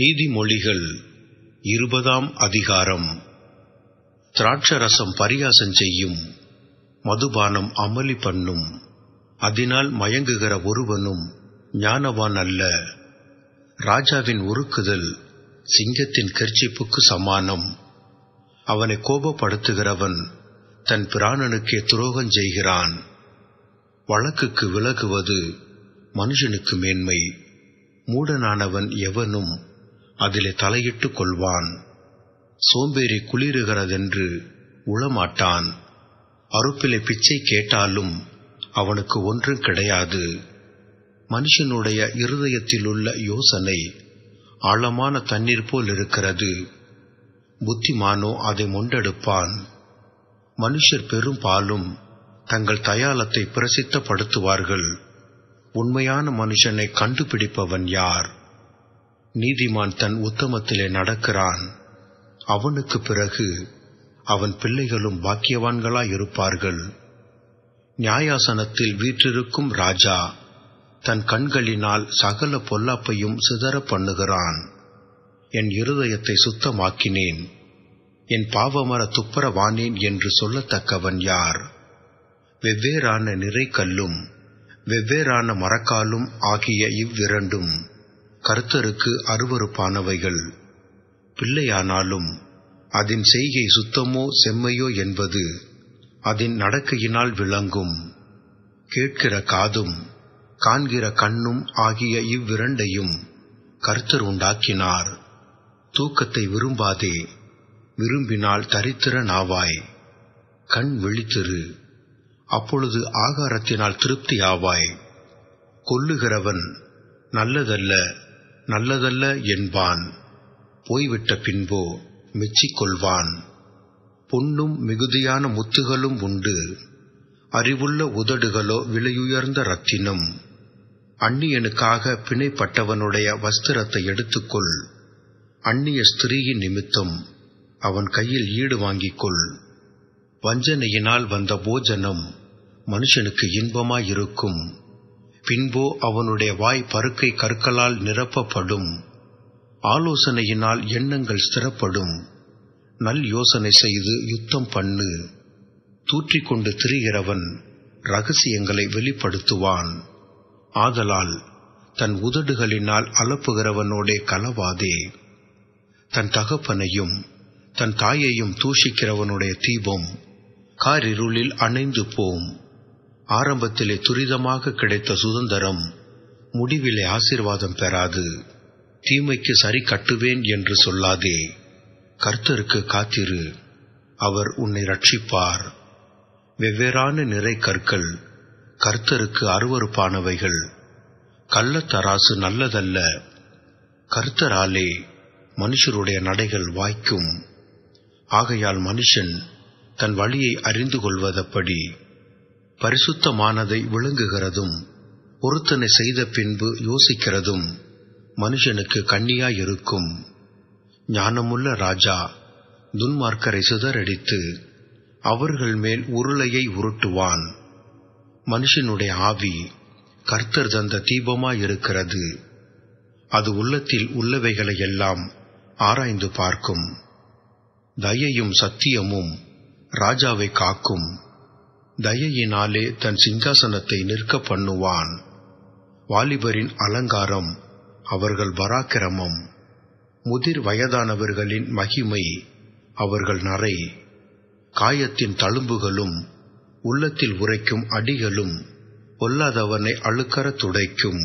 நீதிமொழிகள் இருபதாம் அதிகாரம் திராட்சரசம் பரியாசம் செய்யும் மதுபானம் அமளி பண்ணும் அதனால் மயங்குகிற ஒருவனும் ஞானவான் அல்ல ராஜாவின் உருக்குதல் சிங்கத்தின் கர்ச்சிப்புக்கு சமானம் அவனை கோபப்படுத்துகிறவன் தன் பிராணனுக்கே துரோகம் செய்கிறான் வழக்குக்கு விலகுவது மனுஷனுக்கு மேன்மை மூடனானவன் எவனும் அதிலே தலையிட்டு கொள்வான் சோம்பேறி குளிருகிறதென்று உளமாட்டான் அறுப்பிலே பிச்சை கேட்டாலும் அவனுக்கு ஒன்றும் கிடையாது மனுஷனுடைய இருதயத்திலுள்ள யோசனை ஆழமான தண்ணீர் போல் இருக்கிறது புத்திமானோ அதை முண்டெடுப்பான் மனுஷர் பெரும்பாலும் தங்கள் தயாளத்தை பிரசித்தப்படுத்துவார்கள் உண்மையான மனுஷனை கண்டுபிடிப்பவன் யார் நீதிமான் தன் உத்தமத்திலே நடக்கிறான் அவனுக்கு பிறகு அவன் பிள்ளைகளும் பாக்கியவான்களாயிருப்பார்கள் நியாயாசனத்தில் வீற்றிருக்கும் ராஜா தன் கண்களினால் சகல பொல்லாப்பையும் சிதற பண்ணுகிறான் என் இருதயத்தை சுத்தமாக்கினேன் என் பாவமர துப்புரவானேன் என்று சொல்லத்தக்கவன் யார் வெவ்வேறான நிறைக்கல்லும் வெவ்வேறான மரக்காலும் ஆகிய இவ்விரண்டும் கர்த்தருக்கு அருவறுப்பானவைகள் பிள்ளையானாலும் அதன் செய்கை சுத்தமோ செம்மையோ என்பது அதன் நடக்கையினால் விளங்கும் கேட்கிற காதும் காண்கிற கண்ணும் ஆகிய இவ்விரண்டையும் கர்த்தர் உண்டாக்கினார் தூக்கத்தை விரும்பாதே விரும்பினால் தரித்திரனாவாய் கண் விழித்திரு அப்பொழுது ஆகாரத்தினால் திருப்தியாவாய் கொல்லுகிறவன் நல்லதல்ல நல்லதல்ல என்பான் போய்விட்ட பின்போ மெச்சிக்கொள்வான் பொன்னும் மிகுதியான முத்துகளும் உண்டு அறிவுள்ள உதடுகளோ விலையுயர்ந்த ரத்தினம் அந்நியனுக்காக பிணைப்பட்டவனுடைய வஸ்திரத்தை எடுத்துக்கொள் அந்நிய ஸ்திரீயின் நிமித்தம் அவன் கையில் ஈடு வாங்கிக் கொள் வஞ்சனையினால் வந்த போஜனம் மனுஷனுக்கு இன்பமாயிருக்கும் பின்போ அவனுடைய வாய் பருக்கை கற்களால் நிரப்பப்படும் ஆலோசனையினால் எண்ணங்கள் ஸ்திரப்படும் நல் யோசனை செய்து யுத்தம் பண்ணு தூற்றிக்கொண்டு திரிகிறவன் ரகசியங்களை வெளிப்படுத்துவான் ஆதலால் தன் உதடுகளினால் அலப்புகிறவனோடே கலவாதே தன் தகப்பனையும் தன் தாயையும் தூஷிக்கிறவனுடைய தீபம் காரிருளில் அணைந்து போம் ஆரம்பத்திலே துரிதமாக கிடைத்த சுதந்திரம் முடிவிலே ஆசிர்வாதம் பெறாது தீமைக்கு சரி கட்டுவேன் என்று சொல்லாதே கர்த்தருக்கு காத்திரு அவர் உன்னை ரட்சிப்பார் வெவ்வேறான நிறை கற்கள் கர்த்தருக்கு அருவறுப்பானவைகள் கள்ளத்தராசு நல்லதல்ல கர்த்தராலே மனுஷருடைய நடைகள் வாய்க்கும் ஆகையால் மனுஷன் தன் வழியை அறிந்து கொள்வதப்படி பரிசுத்தமானதை விளங்குகிறதும் பொருத்தனை செய்த பின்பு யோசிக்கிறதும் மனுஷனுக்கு கண்ணியாயிருக்கும் ஞானமுள்ள ராஜா துன்மார்க்கரை சிதறடித்து அவர்கள் மேல் உருளையை உருட்டுவான் மனுஷனுடைய ஆவி கர்த்தர் தந்த தீபமாயிருக்கிறது அது உள்ளத்தில் உள்ளவைகளை எல்லாம் ஆராய்ந்து பார்க்கும் தயையும் சத்தியமும் ராஜாவை காக்கும் தயையினாலே தன் சிங்காசனத்தை நிற்க பண்ணுவான் வாலிபரின் அலங்காரம் அவர்கள் பராக்கிரமம் முதிர் வயதானவர்களின் மகிமை அவர்கள் நரை காயத்தின் தழும்புகளும் உள்ளத்தில் உரைக்கும் அடிகளும் பொல்லாதவனை அழுக்கற துடைக்கும்